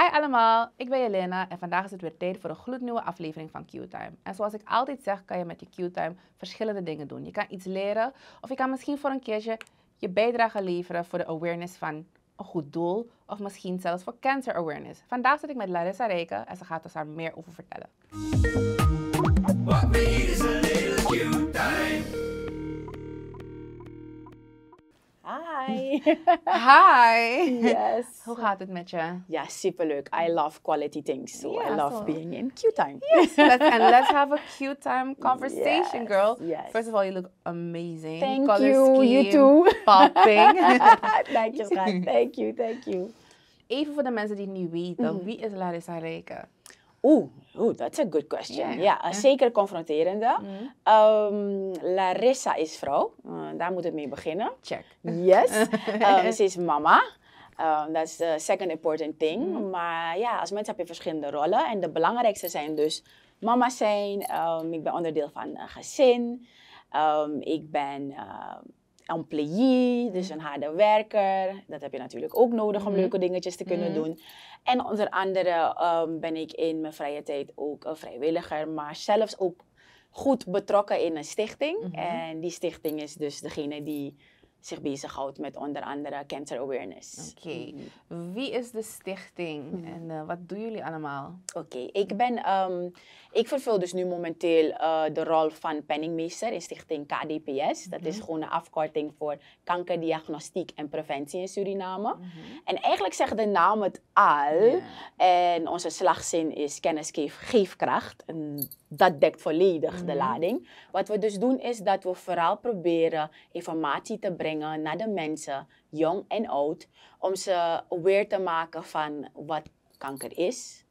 Hi allemaal, ik ben Jelena en vandaag is het weer tijd voor een gloednieuwe aflevering van Q-Time. En zoals ik altijd zeg, kan je met je Q-Time verschillende dingen doen. Je kan iets leren of je kan misschien voor een keertje je bijdrage leveren voor de awareness van een goed doel of misschien zelfs voor cancer awareness. Vandaag zit ik met Larissa reken en ze gaat ons daar meer over vertellen. What Hi. Hi. Yes. Hoe gaat het met je? Ja, superleuk. I love quality things. So I love being in Q time. Yes. let's, and let's have a Q time conversation, girl. Yes. First of all, you look amazing. Thank you. you too. Popping. thank you, Thank you, thank you. Even voor de mensen die het niet weten, mhm. wie is Larissa Rijken? Oeh, oeh, that's a good question. Ja, zeker confronterende. Mhm. Ehm, Larissa is vrouw. Eh, daar moet het mee beginnen. Check. Yes. Um, ze is mama. Dat um, is de second important thing. Mhm. Maar ja, als mens heb je verschillende rollen. En de belangrijkste zijn dus mama zijn. Ehm, ik ben onderdeel van een gezin. ik ben employee, dus mhm. een harde werker. Dat heb je natuurlijk ook nodig om mhm. leuke dingetjes te kunnen mhm. doen. En onder andere ehm, ben ik in mijn vrije tijd ook een vrijwilliger, maar zelfs ook goed betrokken in een stichting. En die stichting is dus degene die zich bezighoudt met onder andere cancer awareness. Oké. Mhm. Wie is de stichting mhm. en eh, wat doen jullie allemaal? Oké, ik ben, ehm, ik vervul dus nu momenteel eh, de rol van penningmeester in stichting KDPS. Dat is mhm. gewoon een afkorting voor kankerdiagnostiek en preventie in Suriname. En eigenlijk zegt de naam het al. En onze slagzin is kennis geef, kracht dat dekt volledig de mhm. lading. Wat we dus doen is dat we vooral proberen informatie te brengen naar de mensen, jong en oud, om ze weer te maken van wat kanker is,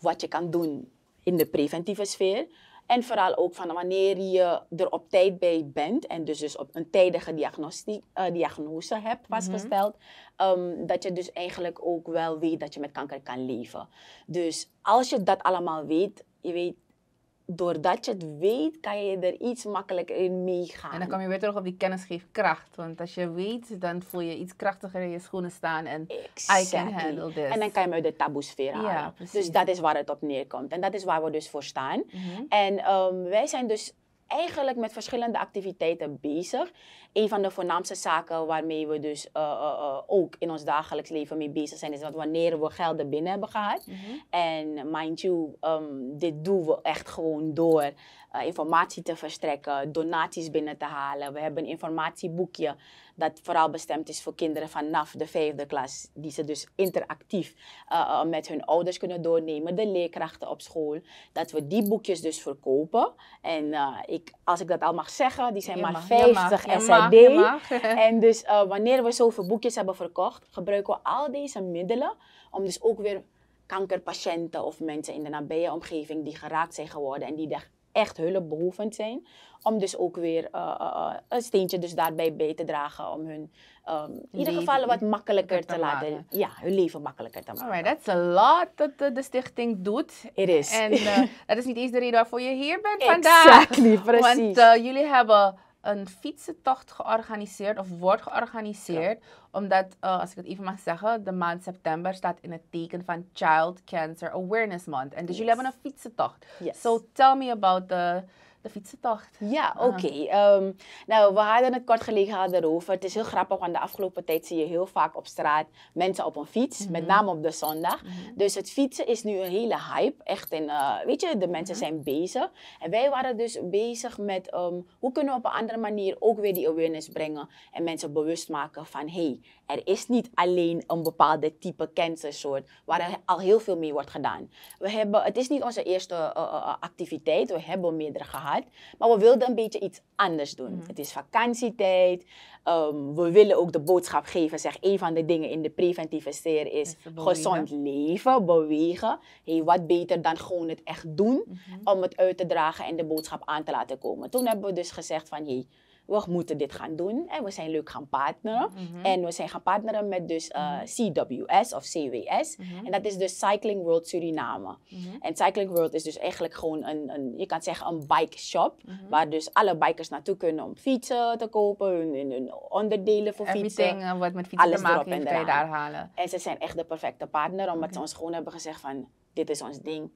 wat je kan doen in de preventieve sfeer. En vooral ook van wanneer je er op tijd bij bent en dus, dus op een tijdige eh, diagnose hebt vastgesteld, mm dat je dus eigenlijk ook wel weet dat je met kanker kan leven. Dus als je dat allemaal weet, je weet doordat je het weet, kan je er iets makkelijker in meegaan. En dan kom je weer terug op die kennisgeefkracht. Want als je weet, dan voel je iets krachtiger in je schoenen staan. En exactly. can handle this. En dan kan je hem uit de taboesfeer halen. Ja, dus dat is waar het op neerkomt. En dat is waar we dus voor staan. Mhm. En ehm, wij zijn dus eigenlijk met verschillende activiteiten bezig. Een van de voornaamste zaken waarmee we dus eh, eh, eh, ook in ons dagelijks leven mee bezig zijn, is dat wanneer we geld er binnen hebben gehad. Mhm. En mind you, ehm, dit doen we echt gewoon door uh, informatie te verstrekken, donaties binnen te halen. We hebben een informatieboekje dat vooral bestemd is voor kinderen vanaf de vijfde klas, die ze dus interactief uh, uh, met hun ouders kunnen doornemen, de leerkrachten op school. Dat we die boekjes dus verkopen. En ik, als ik dat al mag zeggen, die zijn maar 50 je En dus wanneer we zoveel boekjes hebben verkocht, gebruiken we al deze middelen om dus ook weer kankerpatiënten of mensen in de nabije omgeving die geraakt zijn geworden en die echt hulpbehoevend zijn. Om dus ook weer eh, eh, eh, een steentje dus daarbij bij te dragen. Om hun ehm, in ieder geval wat makkelijker te, laten. Ja, hun leven makkelijker te maken. Alright, that's a lot dat de, stichting doet. It is. En dat is niet eens de reden waarvoor je hier bent vandaag. Exactly, precies. Want jullie hebben een fietsentocht georganiseerd of wordt georganiseerd. Omdat, eh, als ik het even mag zeggen, de maand september staat in het teken van Child Cancer Awareness Month. En dus jullie hebben een fietsentocht. Yes. So tell me about the de fietsentocht. Ja, ah. oké. Ehm, nou, we hadden het kort geleden erover. Het is heel grappig, want de afgelopen tijd zie je heel vaak op straat mensen op een fiets, met mhm. name op de zondag. Mhm. Dus het fietsen is nu een hele hype. Echt, in eh, weet je, de mensen mhm. zijn bezig. En wij waren dus bezig met ehm, hoe kunnen we op een andere manier ook weer die awareness brengen en mensen bewust maken van hey, er is niet alleen een bepaalde type cancersoort waar al heel veel mee wordt gedaan. We hebben, het is niet onze eerste eh, eh, activiteit, we hebben meerdere gehad. Maar we wilden een beetje iets anders doen. Mhm. Het is vakantietijd. Ehm, we willen ook de boodschap geven. Zeg, een van de dingen in de preventieve sfeer is gezond leven, bewegen. Hey, wat beter dan gewoon het echt doen mhm. om het uit te dragen en de boodschap aan te laten komen. Toen hebben we dus gezegd van, hey, we moeten dit gaan doen. En we zijn leuk gaan partneren. Mhm. En we zijn gaan partneren met dus eh, mhm. CWS of CWS. Mhm. En dat is dus Cycling World Suriname. En Cycling World is dus eigenlijk gewoon een, een je kan zeggen, een bike shop. Waar dus alle bikers naartoe kunnen om fietsen te kopen, hun, onderdelen voor Everything fietsen. Everything wat met fietsen Alles te maken heeft, je daar halen. En ze zijn echt de perfecte partner, omdat ze ons gewoon hebben gezegd van, dit is ons ding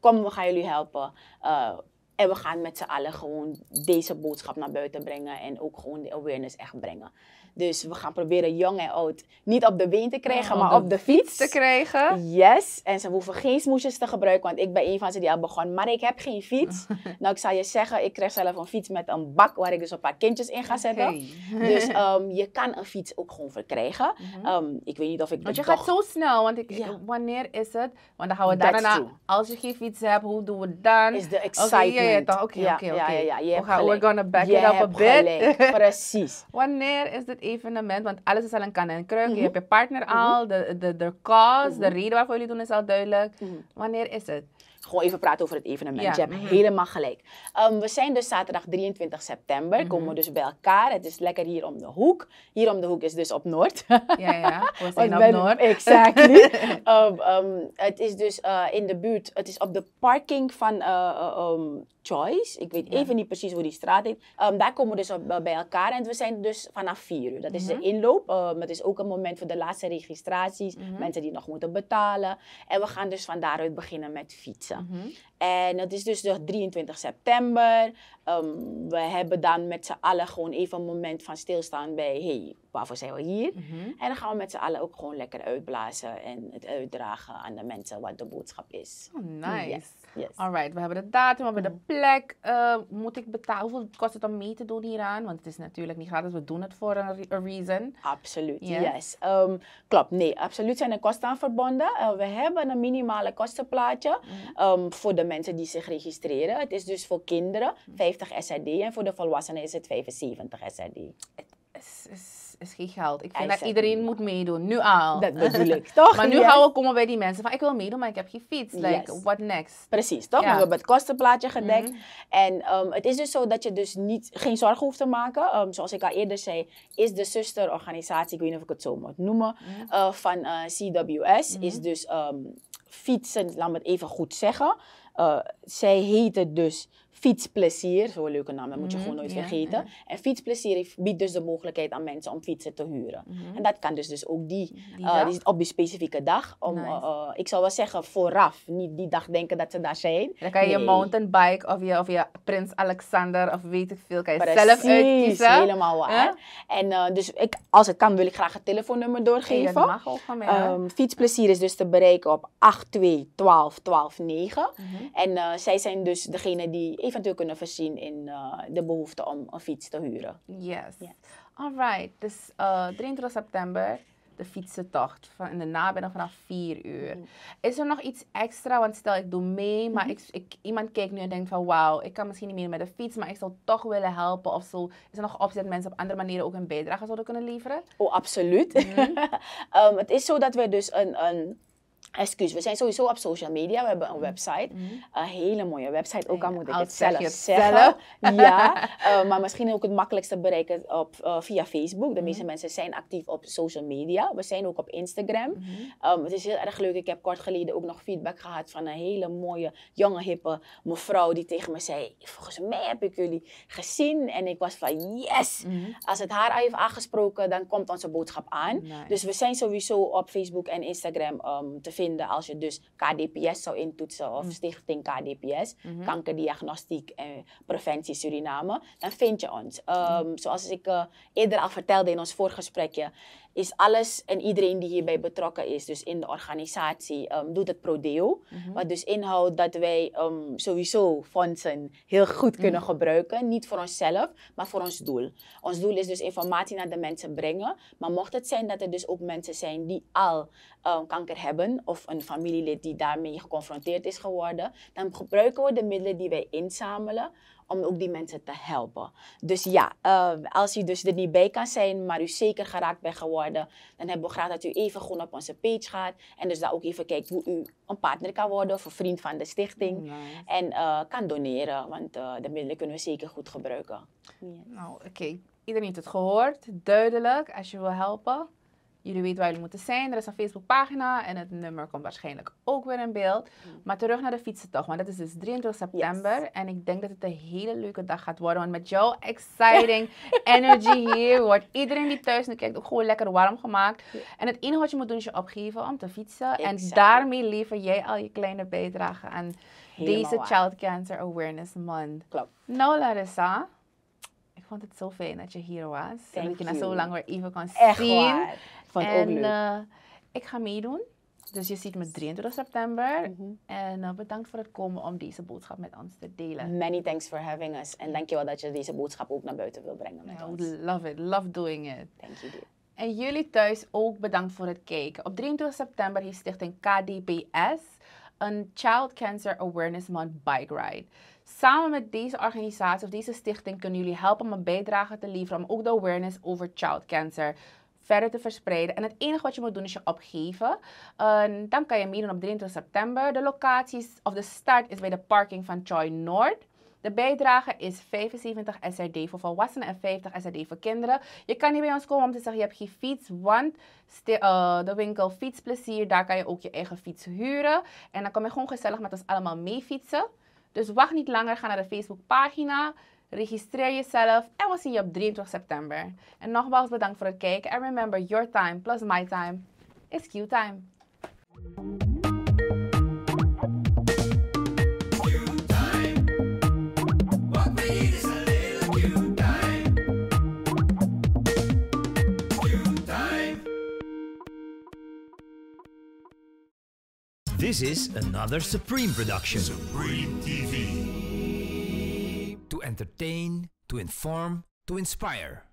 kom, we gaan jullie helpen. Eh, en we gaan met z'n allen gewoon deze boodschap naar buiten brengen en ook gewoon de awareness echt brengen. Dus we gaan proberen jong en oud niet op de been te krijgen, maar op de, fiets te krijgen. Yes. En ze hoeven geen smoesjes te gebruiken, want ik ben een van ze die al begon. Maar ik heb geen fiets. nou, ik zal je zeggen, ik krijg zelf een fiets met een bak waar ik dus een paar kindjes in ga zetten. dus ehm, je kan een fiets ook gewoon verkrijgen. Mhm. Ehm, ik weet niet of ik. Want je gaat zo snel, want ik, wanneer is het? Want dan gaan we daarna. Als je geen fiets hebt, hoe doen we dan? Is de excitement je toch? Oké, oké, oké. We're gonna back je it up a bit. Precies. Wanneer is dit evenement? Want alles is al een kan en kruik. Je mhm. hebt je partner mhm. al, de, de, de cause, de mhm. reden waarvoor jullie doen is al duidelijk. Wanneer is het? gewoon even praten over het evenement. Je hebt mhm. helemaal gelijk. Ehm, we zijn dus zaterdag 23 september. Mhm. Komen we dus bij elkaar. Het is lekker hier om de hoek. Hier om de hoek is dus op Noord. ja, ja. We zijn op Noord. Exactly. Ehm, ehm, het is dus eh, in de buurt. Het is op de parking van uh, eh, Choice. Eh, Ik weet even niet precies hoe die straat heet. daar komen we dus bij elkaar. En we zijn dus vanaf 4 uur. Dat is de mhm. inloop. het is ook een moment voor de laatste registraties. Mensen die nog moeten betalen. En we gaan dus van daaruit beginnen met fietsen. Mhm. En dat is dus de 23 september. Ehm, we hebben dan met z'n allen gewoon even een moment van stilstaan bij... hey, waarvoor zijn we hier? Mhm. En dan gaan we met z'n allen ook gewoon lekker uitblazen... en het uitdragen aan de mensen wat de boodschap is. Oh, nice. Yes. right, we hebben de datum, we hebben de mm. plek. Eh, moet ik betalen? Hoeveel kost het om mee te doen hieraan? Want het is natuurlijk niet gratis, we doen het voor een, reason. Absoluut, yes. yes. Ehm, klopt, nee, absoluut zijn er kosten aan verbonden. Eh, we hebben een minimale kostenplaatje mm. ehm, voor de mensen die zich registreren. Het is dus voor kinderen 50 mm. SRD en voor de volwassenen is het 75 SRD. Het is is geen geld. Ik vind dat iedereen moet meedoen, nu al. Dat bedoel ik, toch? maar nu gaan we komen bij die mensen van, ik wil meedoen, maar ik heb geen fiets. Like, what next? Precies, toch? We hebben het kostenplaatje gedekt. Mhm. En ehm, het is dus zo dat je dus niet, geen zorgen hoeft te maken. Ehm, zoals ik al eerder zei, is de zusterorganisatie, ik weet niet of ik het zo moet noemen, mhm. eh, van eh, CWS, mhm. is dus ehm, fietsen, laat me het even goed zeggen. Uh, zij heten dus Fietsplezier, zo'n leuke naam, dat moet je mhm, gewoon nooit vergeten. En fietsplezier biedt dus de mogelijkheid aan mensen om fietsen te huren. Mhm. En dat kan dus, dus ook die, eh, op die specifieke dag. Om, eh, eh, ik zou wel zeggen vooraf, niet die dag denken dat ze daar zijn. Dan kan je je mountainbike of je, of je Prins Alexander of weet ik veel, kan je Precies, zelf uitkiezen. helemaal waar. En dus ik, als het kan wil ik graag het telefoonnummer doorgeven. Ehm, fietsplezier is dus te bereiken op 8212129. 12 mhm. En zij zijn dus degene die eventueel kunnen voorzien in eh, de behoefte om een fiets te huren. Yes. yes. right. dus uh, eh, 23 september de fietsentocht van in de nabijheid vanaf 4 uur. Mm. Is er nog iets extra? Want stel ik doe mee, maar mhm. ik, ik, iemand kijkt nu en denkt van wauw, ik kan misschien niet meer met de fiets, maar ik zou toch willen helpen of zo. Is er nog opzet mensen op andere manieren ook een bijdrage zouden kunnen leveren? Oh, absoluut. Mhm. Ehm, het is zo dat we dus een, een Excuus, we zijn sowieso op social media. We hebben een mm. website. Mm. Een hele mooie website. Ook al moet ik het zelf zeggen. Ja, eh, maar misschien ook het makkelijkste bereiken op, eh, via Facebook. De mm-hmm. meeste mensen zijn actief op social media. We zijn ook op Instagram. Mm-hmm. Ehm, het is heel erg leuk. Ik heb kort geleden ook nog feedback gehad van een hele mooie, jonge, hippe mevrouw. Die tegen me zei, volgens mij heb ik jullie gezien. En ik was van, yes! Mm-hmm. Als het haar heeft aangesproken, dan komt onze boodschap aan. Dus we zijn sowieso op Facebook en Instagram ehm, te vinden vinden als je dus KDPS zou intoetsen of mm. Stichting KDPS, mhm. Kankerdiagnostiek en Preventie Suriname, dan vind je ons. Mm. Ehm, zoals ik eh, eerder al vertelde in ons voorgesprekje, is alles en iedereen die hierbij betrokken is, dus in de organisatie, ehm, doet het pro deo. Mhm. Wat dus inhoudt dat wij ehm, sowieso fondsen heel goed kunnen mhm. gebruiken. Niet voor onszelf, maar voor ons doel. Ons doel is dus informatie naar de mensen brengen. Maar mocht het zijn dat er dus ook mensen zijn die al ehm, kanker hebben, of een familielid die daarmee geconfronteerd is geworden, dan gebruiken we de middelen die wij inzamelen om ook die mensen te helpen. Dus ja, eh, als u dus er niet bij kan zijn, maar u zeker geraakt bent geworden, dan hebben we graag dat u even gewoon op onze page gaat en dus daar ook even kijkt hoe u een partner kan worden of een vriend van de stichting oh, en eh, kan doneren, want eh, de middelen kunnen we zeker goed gebruiken. Nou, oké. Iedereen heeft het gehoord, duidelijk, als je wil helpen jullie weten waar jullie moeten zijn. Er is een Facebookpagina en het nummer komt waarschijnlijk ook weer in beeld. Mm. Maar terug naar de toch, want dat is dus 23 september. En ik denk dat het een hele leuke dag gaat worden. Want met jouw exciting energy hier wordt iedereen die thuis nu kijkt ook gewoon lekker warm gemaakt. En het enige wat je moet doen is je opgeven om te fietsen. En daarmee lever jij al je kleine bijdrage aan deze Child Cancer Awareness Month. Klopt. Nou Larissa, ik vond het zo fijn dat je hier was. Thank en dat je na zo lang weer even kon zien ik en, eh, ik ga meedoen. Dus je ziet me 23 september. Mhm. En eh, bedankt voor het komen om deze boodschap met ons te delen. Many thanks for having us. En wel dat je deze boodschap ook naar buiten wil brengen met nou, ons. Love it. Love doing it. Thank you, dear. En jullie thuis ook bedankt voor het kijken. Op 23 september heeft stichting KDBS een Child Cancer Awareness Month bike ride. Samen met deze organisatie of deze stichting kunnen jullie helpen om een bijdrage te leveren om ook de awareness over child cancer verder te verspreiden. En het enige wat je moet doen is je opgeven. Ehm, dan kan je meedoen op 23 september. De locatie, of de start is bij de parking van Choi Noord. De bijdrage is 75 SRD voor volwassenen en 50 SRD voor kinderen. Je kan niet bij ons komen om te zeggen je hebt geen fiets, want eh, de winkel Fietsplezier, daar kan je ook je eigen fiets huren. En dan kan je gewoon gezellig met ons allemaal mee fietsen. Dus wacht niet langer, ga naar de Facebookpagina. Registreer jezelf en we zien je op 23 september. En nogmaals bedankt voor het kijken. En remember, your time plus my time is Q time. This is another Supreme production. Supreme TV. to entertain, to inform, to inspire.